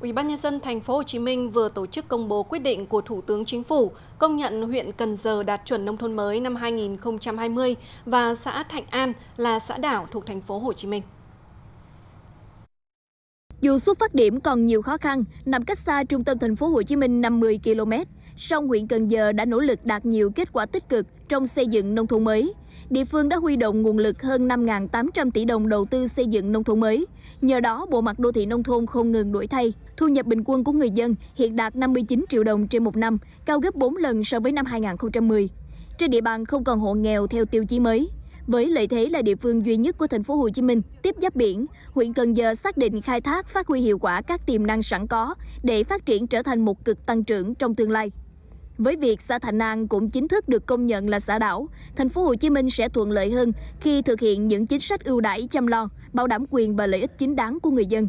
Ủy ban Nhân dân thành phố Hồ Chí Minh vừa tổ chức công bố quyết định của Thủ tướng Chính phủ công nhận huyện Cần Giờ đạt chuẩn nông thôn mới năm 2020 và xã Thạnh An là xã đảo thuộc thành phố Hồ Chí Minh. Dù xuất phát điểm còn nhiều khó khăn, nằm cách xa trung tâm thành phố Hồ Chí Minh 50 km, song huyện Cần Giờ đã nỗ lực đạt nhiều kết quả tích cực trong xây dựng nông thôn mới. Địa phương đã huy động nguồn lực hơn 5.800 tỷ đồng đầu tư xây dựng nông thôn mới. Nhờ đó, bộ mặt đô thị nông thôn không ngừng đổi thay. Thu nhập bình quân của người dân hiện đạt 59 triệu đồng trên một năm, cao gấp 4 lần so với năm 2010. Trên địa bàn không còn hộ nghèo theo tiêu chí mới, với lợi thế là địa phương duy nhất của thành phố Hồ Chí Minh tiếp giáp biển, huyện Cần Giờ xác định khai thác phát huy hiệu quả các tiềm năng sẵn có để phát triển trở thành một cực tăng trưởng trong tương lai với việc xã Thạnh An cũng chính thức được công nhận là xã đảo, thành phố Hồ Chí Minh sẽ thuận lợi hơn khi thực hiện những chính sách ưu đãi chăm lo, bảo đảm quyền và lợi ích chính đáng của người dân.